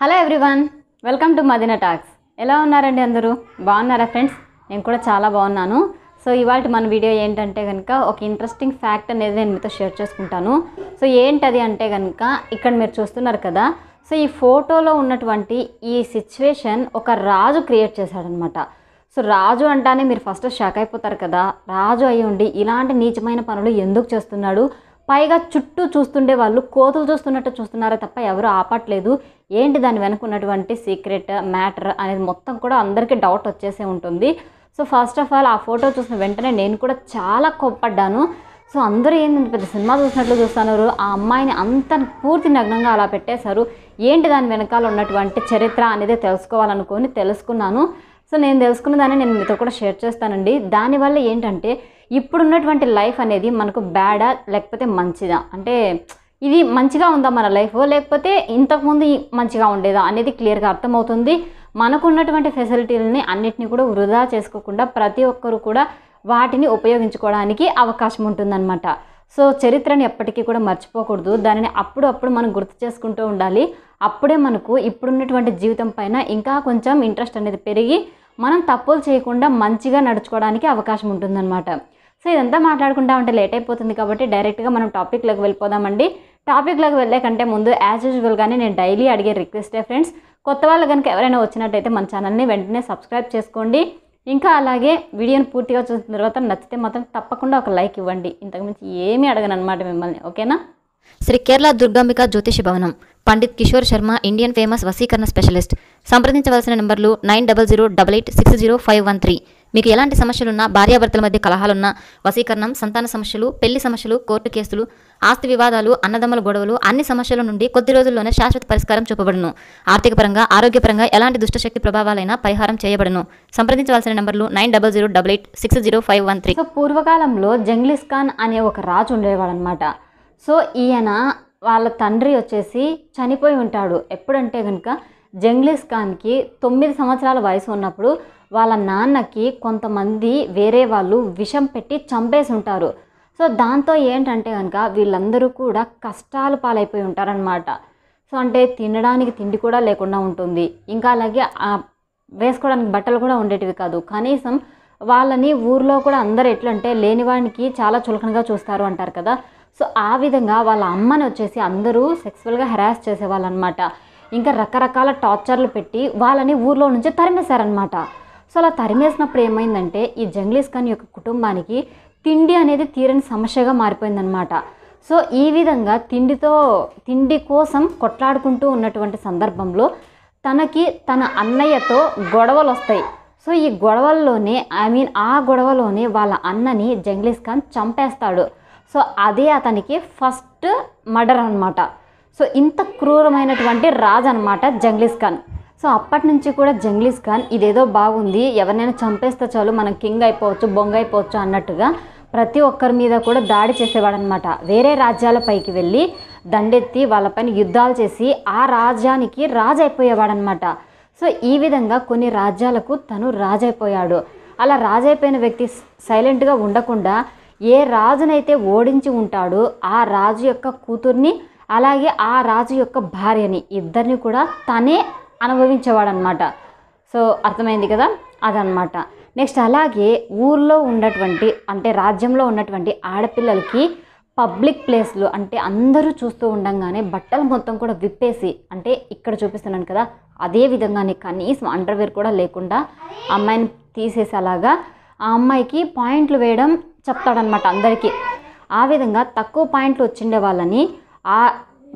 hello everyone welcome to Madina talks ఎలా ఉన్నారండి అందరూ బాగున్నారా ఫ్రెండ్స్ నేను కూడా చాలా బాగున్నాను సో ఇవాళ మన వీడియో ఏంటంటే కనుక ఒక ఇంట్రెస్టింగ్ ఫ్యాక్ట్ అనేది నేను మీతో షేర్ చేసుకుంటాను సో ఏంటది అంటే కనుక ఇక్కడ మీరు చూస్తున్నారు కదా సో ఈ ఫోటోలో ఉన్నటువంటి ఈ సిచ్యువేషన్ ఒక రాజు క్రియేట్ చేశాడనమాట సో రాజు అంటానే మీరు ఫస్ట్ షాక్ అయిపోతారు కదా రాజు అయ్యి ఉండి ఇలాంటి నీచమైన పనులు ఎందుకు చేస్తున్నాడు పైగా చుట్టూ చూస్తుండే వాళ్ళు కోతులు చూస్తున్నట్టు చూస్తున్నారే తప్ప ఎవరు ఆపట్లేదు ఏంటి దాని వెనక ఉన్నటువంటి సీక్రెట్ మ్యాటర్ అనేది మొత్తం కూడా అందరికీ డౌట్ వచ్చేసే ఉంటుంది సో ఫస్ట్ ఆఫ్ ఆల్ ఆ ఫోటో చూసిన వెంటనే నేను కూడా చాలా కోప్పడ్డాను సో అందరూ ఏంటంటే పెద్ద సినిమా చూసినట్లు చూస్తున్నారు ఆ అమ్మాయిని అంత పూర్తి నగ్నంగా అలా పెట్టేశారు ఏంటి దాని వెనకాల ఉన్నటువంటి చరిత్ర అనేది తెలుసుకోవాలనుకొని తెలుసుకున్నాను సో నేను తెలుసుకున్న దాన్ని నేను మీతో కూడా షేర్ చేస్తానండి దానివల్ల ఏంటంటే ఇప్పుడున్నటువంటి లైఫ్ అనేది మనకు బ్యాడా లేకపోతే మంచిదా అంటే ఇది మంచిగా ఉందా మన లైఫ్ లేకపోతే ఇంతకుముందు మంచిగా ఉండేదా అనేది క్లియర్గా అర్థమవుతుంది మనకున్నటువంటి ఫెసిలిటీలని అన్నిటినీ కూడా వృధా చేసుకోకుండా ప్రతి ఒక్కరు కూడా వాటిని ఉపయోగించుకోవడానికి అవకాశం ఉంటుందన్నమాట సో చరిత్రని ఎప్పటికీ కూడా మర్చిపోకూడదు దానిని అప్పుడు అప్పుడు మనం గుర్తు చేసుకుంటూ ఉండాలి అప్పుడే మనకు ఇప్పుడున్నటువంటి జీవితం పైన ఇంకా కొంచెం ఇంట్రెస్ట్ అనేది పెరిగి మనం తప్పులు చేయకుండా మంచిగా నడుచుకోవడానికి అవకాశం ఉంటుందన్నమాట సో ఇదంతా మాట్లాడుకుంటా ఉంటే లేట్ అయిపోతుంది కాబట్టి డైరెక్ట్గా మనం టాపిక్లోకి వెళ్ళిపోదామండి టాపిక్లోకి వెళ్ళే కంటే ముందు యాజ్ యూజువల్గానే నేను డైలీ అడిగే రిక్వెస్టే ఫ్రెండ్స్ కొత్త వాళ్ళు కనుక ఎవరైనా వచ్చినట్టయితే మన ఛానల్ని వెంటనే సబ్స్క్రైబ్ చేసుకోండి ఇంకా అలాగే వీడియోని పూర్తిగా చూసిన తర్వాత నచ్చితే మాత్రం తప్పకుండా ఒక లైక్ ఇవ్వండి ఇంతకుమించి ఏమీ అడగను అనమాట మిమ్మల్ని ఓకేనా శ్రీ కేరళ దుర్గాంబిక జ్యోతిష భవనం పండిత్ కిషోర్ శర్మ ఇండియన్ ఫేమస్ వసీకరణ స్పెషలిస్ట్ సంప్రదించవలసిన నెంబర్లు nine double zero double eight six zero five one three మీకు ఎలాంటి సమస్యలున్నా భార్యాభర్తల మధ్య కలహాలున్నా వశీకరణం సంతాన సమస్యలు పెళ్లి సమస్యలు కోర్టు కేసులు ఆస్తి వివాదాలు అన్నదమ్ముల గొడవలు అన్ని సమస్యల నుండి కొద్ది రోజుల్లోనే శాశ్వత పరిష్కారం చూపబడును ఆర్థికపరంగా ఆరోగ్యపరంగా ఎలాంటి దుష్టశక్తి ప్రభావాలైనా పరిహారం చేయబడను సంప్రదించవలసిన నంబర్లు nine double zero double eight six zero five one three so పూర్వకాలంలో జంగ్లీస్ ఖాన్ అనే ఒక రాజు అనమాట సో ఈయన వాళ్ళ తండ్రి వచ్చేసి చనిపోయి ఉంటాడు ఎప్పుడంటే కనుక జంగ్లీస్ ఖాన్కి తొమ్మిది సంవత్సరాల వయసు ఉన్నప్పుడు వాళ్ళ నాన్నకి కొంతమంది వేరే వాళ్ళు విషం పెట్టి చంపేసి ఉంటారు సో దాంతో ఏంటంటే కనుక వీళ్ళందరూ కూడా కష్టాలు పాలైపోయి ఉంటారనమాట సో అంటే తినడానికి తిండి కూడా లేకుండా ఉంటుంది ఇంకా అలాగే వేసుకోవడానికి బట్టలు కూడా ఉండేటివి కాదు కనీసం వాళ్ళని ఊర్లో కూడా అందరు ఎట్లంటే లేనివాడికి చాలా చులకనగా చూస్తారు అంటారు కదా సో ఆ విధంగా వాళ్ళ అమ్మని వచ్చేసి అందరూ సెక్సువల్గా హెరాస్ చేసేవాళ్ళు అనమాట ఇంకా రకరకాల టార్చర్లు పెట్టి వాళ్ళని ఊర్లో నుంచి తరిమేశారనమాట సో అలా తరిమేసినప్పుడు ఏమైందంటే ఈ జంగ్లీస్ ఖాన్ యొక్క కుటుంబానికి తిండి అనేది తీరని సమస్యగా మారిపోయిందనమాట సో ఈ విధంగా తిండితో తిండి కోసం కొట్లాడుకుంటూ ఉన్నటువంటి సందర్భంలో తనకి తన అన్నయ్యతో గొడవలు వస్తాయి సో ఈ గొడవల్లోనే ఐ మీన్ ఆ గొడవలోనే వాళ్ళ అన్నని జంగ్లీస్ ఖాన్ చంపేస్తాడు సో అదే అతనికి ఫస్ట్ మర్డర్ అనమాట సో ఇంత క్రూరమైనటువంటి రాజు అనమాట జంగ్లీస్ ఖాన్ సో అప్పటి నుంచి కూడా జంగ్లీస్ ఖాన్ ఇదేదో బాగుంది ఎవరినైనా చంపేస్తే చాలు మనం కింగ్ అయిపోవచ్చు బొంగ అయిపోవచ్చు అన్నట్టుగా ప్రతి ఒక్కరి మీద కూడా దాడి చేసేవాడనమాట వేరే రాజ్యాలపైకి వెళ్ళి దండెత్తి వాళ్ళపైన యుద్ధాలు చేసి ఆ రాజ్యానికి రాజు అయిపోయేవాడనమాట సో ఈ విధంగా కొన్ని రాజ్యాలకు తను రాజైపోయాడు అలా రాజైపోయిన వ్యక్తి సైలెంట్గా ఉండకుండా ఏ రాజునైతే ఓడించి ఉంటాడో ఆ రాజు యొక్క కూతుర్ని అలాగే ఆ రాజు యొక్క భార్యని ఇద్దరిని కూడా తనే అనుభవించేవాడనమాట సో అర్థమైంది కదా అదనమాట నెక్స్ట్ అలాగే ఊర్లో ఉన్నటువంటి అంటే రాజ్యంలో ఉన్నటువంటి ఆడపిల్లలకి పబ్లిక్ ప్లేస్లు అంటే అందరూ చూస్తూ ఉండంగానే బట్టలు మొత్తం కూడా విప్పేసి అంటే ఇక్కడ చూపిస్తున్నాను కదా అదే విధంగానే కనీసం అండర్వేర్ కూడా లేకుండా అమ్మాయిని తీసేసేలాగా ఆ అమ్మాయికి పాయింట్లు వేయడం చెప్తాడనమాట అందరికీ ఆ విధంగా తక్కువ పాయింట్లు వచ్చిండే వాళ్ళని ఆ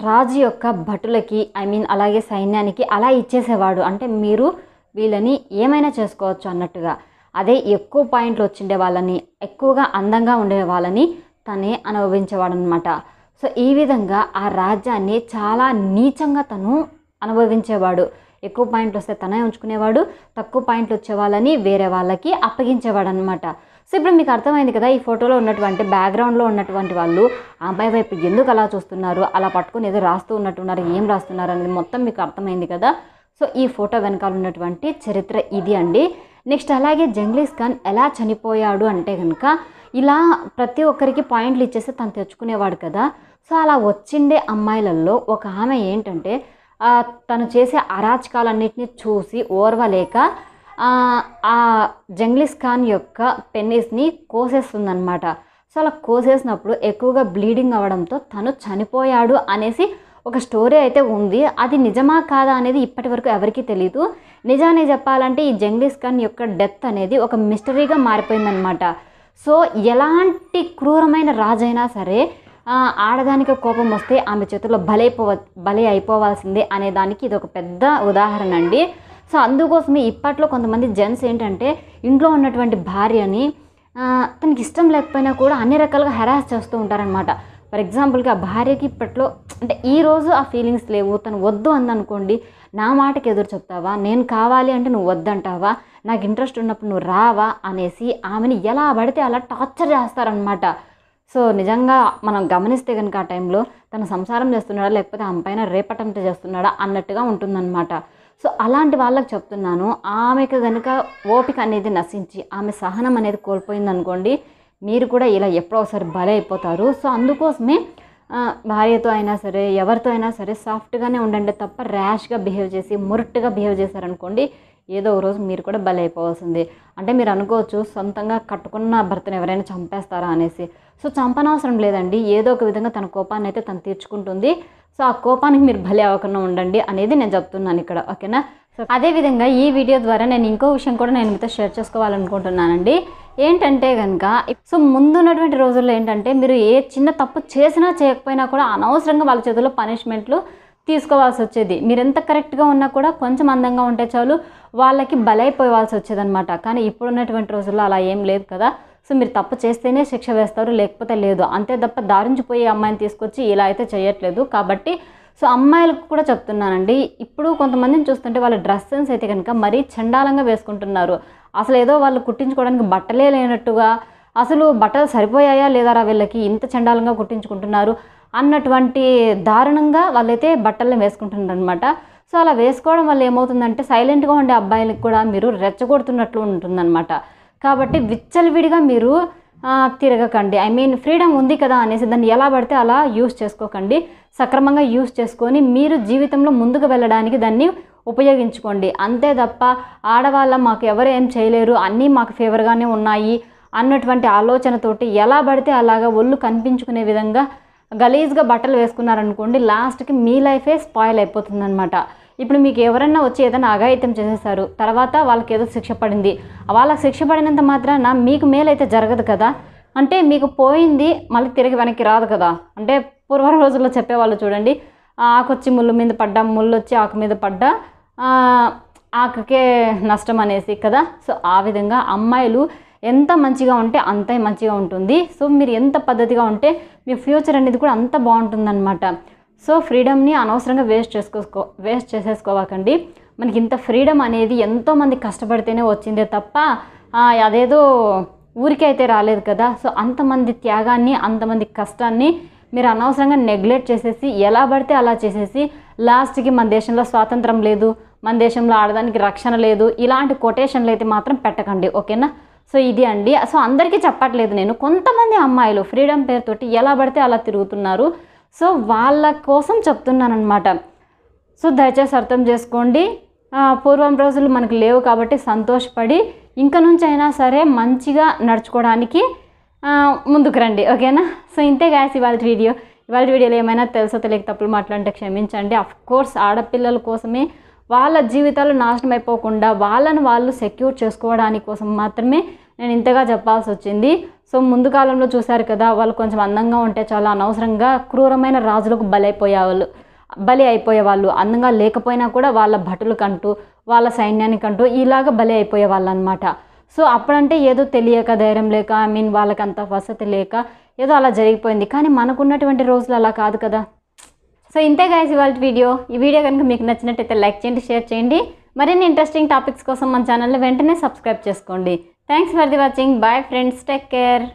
రాజు యొక్క భటులకి ఐ మీన్ అలాగే సైన్యానికి అలా ఇచ్చేసేవాడు అంటే మీరు వీళ్ళని ఏమైనా చేసుకోవచ్చు అన్నట్టుగా అదే ఎక్కువ పాయింట్లు వచ్చిండే వాళ్ళని ఎక్కువగా అందంగా ఉండే వాళ్ళని తనే అనుభవించేవాడు అనమాట సో ఈ విధంగా ఆ రాజ్యాన్ని చాలా నీచంగా తను అనుభవించేవాడు ఎక్కువ పాయింట్లు వస్తే తనే ఉంచుకునేవాడు తక్కువ పాయింట్లు వచ్చే వాళ్ళని వేరే వాళ్ళకి అప్పగించేవాడు అనమాట సో ఇప్పుడు మీకు అర్థమైంది కదా ఈ ఫోటోలో ఉన్నటువంటి బ్యాక్గ్రౌండ్లో ఉన్నటువంటి వాళ్ళు అమ్మాయి వైపు ఎందుకు అలా చూస్తున్నారు అలా పట్టుకుని ఏదో రాస్తూ ఉన్నట్టున్నారు ఏం రాస్తున్నారు అనేది మొత్తం మీకు అర్థమైంది కదా సో ఈ ఫోటో వెనకాల ఉన్నటువంటి చరిత్ర ఇది అండి నెక్స్ట్ అలాగే జంగ్లీస్ ఖాన్ ఎలా చనిపోయాడు అంటే కనుక ఇలా ప్రతి ఒక్కరికి పాయింట్లు ఇచ్చేస్తే తను తెచ్చుకునేవాడు కదా సో అలా వచ్చిండే అమ్మాయిలలో ఒక ఆమె ఏంటంటే తను చేసే అరాచకాలన్నింటినీ చూసి ఓర్వలేక ఆ జంగ్లీస్ ఖాన్ యొక్క కోసేస్తుంది అనమాట సో అలా కోసేసినప్పుడు ఎక్కువగా బ్లీడింగ్ అవ్వడంతో తను చనిపోయాడు అనేసి ఒక స్టోరీ అయితే ఉంది అది నిజమా కాదా అనేది ఇప్పటి వరకు ఎవరికీ తెలియదు నిజాన్ని చెప్పాలంటే ఈ జంగ్లీస్ ఖాన్ యొక్క డెత్ అనేది ఒక మిస్టరీగా మారిపోయిందనమాట సో ఎలాంటి క్రూరమైన రాజైనా సరే ఆడదానికి కోపం వస్తే ఆమె చేతుల్లో బలైపో బలి అయిపోవాల్సిందే అనే దానికి ఇది ఒక పెద్ద ఉదాహరణ అండి సో అందుకోసమే ఇప్పట్లో కొంతమంది జెంట్స్ ఏంటంటే ఇంట్లో ఉన్నటువంటి భార్యని తనకి ఇష్టం లేకపోయినా కూడా అన్ని రకాలుగా హెరాస్ చేస్తూ ఉంటారనమాట ఫర్ ఎగ్జాంపుల్కి ఆ భార్యకి ఇప్పట్లో అంటే ఈరోజు ఆ ఫీలింగ్స్ లేవు తను వద్దు అందనుకోండి నా మాటకి ఎదురు చెప్తావా నేను కావాలి అంటే నువ్వు వద్దంటావా నాకు ఇంట్రెస్ట్ ఉన్నప్పుడు నువ్వు రావా అనేసి ఆమెని ఎలా పడితే అలా టార్చర్ చేస్తారనమాట సో నిజంగా మనం గమనిస్తే కనుక ఆ టైంలో తను సంసారం చేస్తున్నాడా లేకపోతే ఆమె పైన రేపటంట చేస్తున్నాడా అన్నట్టుగా ఉంటుందన్నమాట సో అలాంటి వాళ్ళకి చెప్తున్నాను ఆమెకు కనుక ఓపిక అనేది నశించి ఆమె సహనం అనేది కోల్పోయిందనుకోండి మీరు కూడా ఇలా ఎప్పుడో ఒకసారి బలే అయిపోతారు సో అందుకోసమే భార్యతో అయినా సరే ఎవరితో అయినా సరే సాఫ్ట్గానే ఉండండి తప్ప ర్యాష్గా బిహేవ్ చేసి మురుట్టుగా బిహేవ్ చేశారనుకోండి ఏదో ఒక రోజు మీరు కూడా బలైపోవాల్సిందే అంటే మీరు అనుకోవచ్చు సొంతంగా కట్టుకున్న భర్తను ఎవరైనా చంపేస్తారా అనేసి సో చంపనవసరం లేదండి ఏదో ఒక విధంగా తన కోపాన్ని అయితే తను తీర్చుకుంటుంది సో ఆ కోపానికి మీరు భలే అవ్వకుండా ఉండండి అనేది నేను చెప్తున్నాను ఇక్కడ ఓకేనా సో అదేవిధంగా ఈ వీడియో ద్వారా నేను ఇంకో విషయం కూడా నేను మీతో షేర్ చేసుకోవాలనుకుంటున్నానండి ఏంటంటే కనుక సో ముందున్నటువంటి రోజుల్లో ఏంటంటే మీరు ఏ చిన్న తప్పు చేసినా చేయకపోయినా కూడా అనవసరంగా వాళ్ళ చేతుల్లో పనిష్మెంట్లు తీసుకోవాల్సి వచ్చేది మీరు ఎంత కరెక్ట్గా ఉన్నా కూడా కొంచెం అందంగా ఉంటే చాలు వాళ్ళకి బలైపోవాల్సి వచ్చేదనమాట కానీ ఇప్పుడు ఉన్నటువంటి రోజుల్లో అలా ఏం లేదు కదా సో మీరు తప్పు చేస్తేనే శిక్ష వేస్తారు లేకపోతే లేదు అంతే తప్ప దారించిపోయే అమ్మాయిని తీసుకొచ్చి ఇలా అయితే చేయట్లేదు కాబట్టి సో అమ్మాయిలకు కూడా చెప్తున్నానండి ఇప్పుడు కొంతమందిని చూస్తుంటే వాళ్ళ డ్రెస్ సెన్స్ అయితే కనుక మరీ చండాలంగా వేసుకుంటున్నారు అసలు ఏదో వాళ్ళు కుట్టించుకోవడానికి బట్టలే లేనట్టుగా అసలు బట్టలు సరిపోయాయా లేదారా వీళ్ళకి ఇంత చండాలంగా కుట్టించుకుంటున్నారు అన్నటువంటి దారుణంగా వాళ్ళైతే బట్టలను వేసుకుంటున్నారు సో అలా వేసుకోవడం వల్ల ఏమవుతుందంటే సైలెంట్గా ఉండే అబ్బాయిలకు కూడా మీరు రెచ్చగొడుతున్నట్లు ఉంటుందన్నమాట కాబట్టి విచ్చలవిడిగా మీరు తిరగకండి ఐ మీన్ ఫ్రీడమ్ ఉంది కదా అనేసి దాన్ని ఎలా పడితే అలా యూస్ చేసుకోకండి సక్రమంగా యూస్ చేసుకొని మీరు జీవితంలో ముందుకు వెళ్ళడానికి దాన్ని ఉపయోగించుకోండి అంతే తప్ప ఆడవాళ్ళ మాకు ఎవరు ఏం చేయలేరు అన్నీ మాకు ఫేవర్గానే ఉన్నాయి అన్నటువంటి ఆలోచనతోటి ఎలా పడితే అలాగా ఒళ్ళు కనిపించుకునే విధంగా గలీజ్గా బట్టలు వేసుకున్నారనుకోండి లాస్ట్కి మీ లైఫే స్పాయిల్ అయిపోతుందనమాట ఇప్పుడు మీకు ఎవరన్నా వచ్చి ఏదైనా అఘాయిత్యం చేసేసారు తర్వాత వాళ్ళకి ఏదో శిక్ష పడింది వాళ్ళకి శిక్ష పడినంత మాత్రాన మీకు మేలైతే జరగదు కదా అంటే మీకు పోయింది మళ్ళీ తిరిగి వెనక్కి రాదు కదా అంటే పూర్వం రోజుల్లో చెప్పేవాళ్ళు చూడండి ఆకొచ్చి ముళ్ళు మీద పడ్డా ముళ్ళు వచ్చి ఆకు మీద పడ్డా ఆకకే నష్టం అనేసి కదా సో ఆ విధంగా అమ్మాయిలు ఎంత మంచిగా ఉంటే అంతే మంచిగా ఉంటుంది సో మీరు ఎంత పద్ధతిగా ఉంటే మీ ఫ్యూచర్ అనేది కూడా అంత బాగుంటుందన్నమాట సో ఫ్రీడమ్ని అనవసరంగా వేస్ట్ చేసుకోసుకో వేస్ట్ చేసేసుకోవాకండి మనకి ఇంత ఫ్రీడమ్ అనేది ఎంతోమంది కష్టపడితేనే వచ్చిందే తప్ప అదేదో ఊరికే అయితే రాలేదు కదా సో అంతమంది త్యాగాన్ని అంతమంది కష్టాన్ని మీరు అనవసరంగా నెగ్లెక్ట్ చేసేసి ఎలా పడితే అలా చేసేసి లాస్ట్కి మన దేశంలో స్వాతంత్రం లేదు మన దేశంలో ఆడదానికి రక్షణ లేదు ఇలాంటి కొటేషన్లు అయితే మాత్రం పెట్టకండి ఓకేనా సో ఇది అండి సో అందరికీ చెప్పట్లేదు నేను కొంతమంది అమ్మాయిలు ఫ్రీడమ్ పేరుతోటి ఎలా పడితే అలా తిరుగుతున్నారు సో వాళ్ళ కోసం చెప్తున్నానమాట సో దయచేసి అర్థం చేసుకోండి పూర్వం రోజులు మనకు లేవు కాబట్టి సంతోషపడి ఇంక నుంచి అయినా సరే మంచిగా నడుచుకోవడానికి ముందుకు రండి ఓకేనా సో ఇంతే గాయస్ ఇవాళ వీడియో ఇవాళ వీడియోలో ఏమైనా తెలుసో తెలియక తప్పులు మాట్లాడితే క్షమించండి అఫ్ కోర్స్ ఆడపిల్లల కోసమే వాళ్ళ జీవితాలు నాశనం అయిపోకుండా వాళ్ళను వాళ్ళు సెక్యూర్ చేసుకోవడానికి కోసం మాత్రమే నేను ఇంతగా చెప్పాల్సి వచ్చింది సో ముందు కాలంలో చూశారు కదా వాళ్ళు కొంచెం అందంగా ఉంటే చాలా అనవసరంగా క్రూరమైన రాజులకు బలైపోయేవాళ్ళు బలి అయిపోయేవాళ్ళు అందంగా లేకపోయినా కూడా వాళ్ళ భటులకంటూ వాళ్ళ సైన్యానికంటూ ఇలాగ బలి అయిపోయేవాళ్ళు అనమాట సో అప్పుడంటే ఏదో తెలియక ధైర్యం లేక ఐ మీన్ వాళ్ళకంత వసతి లేక ఏదో అలా జరిగిపోయింది కానీ మనకున్నటువంటి రోజులు అలా కాదు కదా సో ఇంతే గాయస్ ఇవాళ వీడియో ఈ వీడియో కనుక మీకు నచ్చినట్టయితే లైక్ చేయండి షేర్ చేయండి మరిన్ని ఇంట్రెస్టింగ్ టాపిక్స్ కోసం మన ఛానల్ని వెంటనే సబ్స్క్రైబ్ చేసుకోండి thanks for the watching bye friends take care